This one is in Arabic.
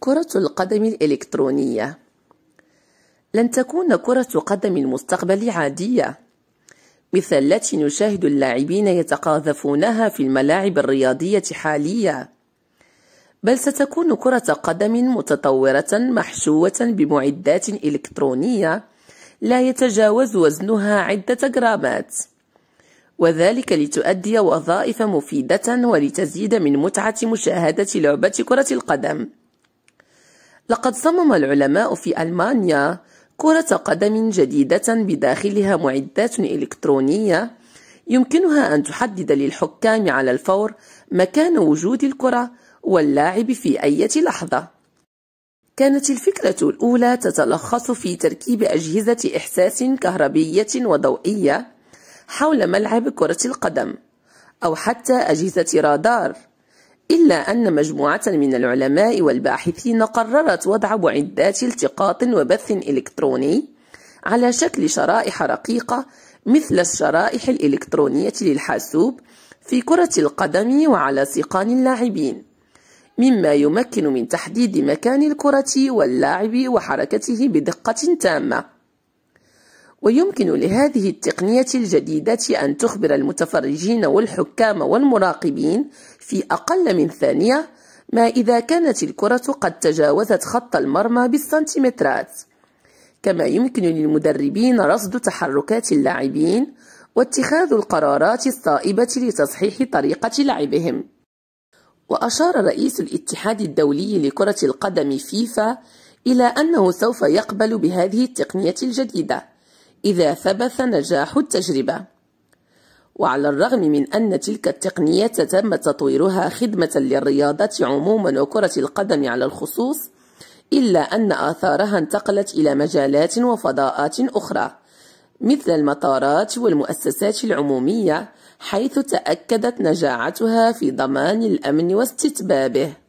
كرة القدم الإلكترونية لن تكون كرة قدم المستقبل عادية مثل التي نشاهد اللاعبين يتقاذفونها في الملاعب الرياضية حاليا بل ستكون كرة قدم متطورة محشوة بمعدات إلكترونية لا يتجاوز وزنها عدة جرامات وذلك لتؤدي وظائف مفيدة ولتزيد من متعة مشاهدة لعبة كرة القدم لقد صمم العلماء في ألمانيا كرة قدم جديدة بداخلها معدات إلكترونية يمكنها أن تحدد للحكام على الفور مكان وجود الكرة واللاعب في أي لحظة. كانت الفكرة الأولى تتلخص في تركيب أجهزة إحساس كهربية وضوئية حول ملعب كرة القدم، أو حتى أجهزة رادار إلا أن مجموعة من العلماء والباحثين قررت وضع معدات التقاط وبث إلكتروني على شكل شرائح رقيقة مثل الشرائح الإلكترونية للحاسوب في كرة القدم وعلى سيقان اللاعبين، مما يمكن من تحديد مكان الكرة واللاعب وحركته بدقة تامة. ويمكن لهذه التقنية الجديدة أن تخبر المتفرجين والحكام والمراقبين في أقل من ثانية ما إذا كانت الكرة قد تجاوزت خط المرمى بالسنتيمترات كما يمكن للمدربين رصد تحركات اللاعبين واتخاذ القرارات الصائبة لتصحيح طريقة لعبهم وأشار رئيس الاتحاد الدولي لكرة القدم فيفا إلى أنه سوف يقبل بهذه التقنية الجديدة إذا ثبت نجاح التجربة وعلى الرغم من أن تلك التقنية تم تطويرها خدمة للرياضة عموما وكرة القدم على الخصوص إلا أن آثارها انتقلت إلى مجالات وفضاءات أخرى مثل المطارات والمؤسسات العمومية حيث تأكدت نجاعتها في ضمان الأمن واستتبابه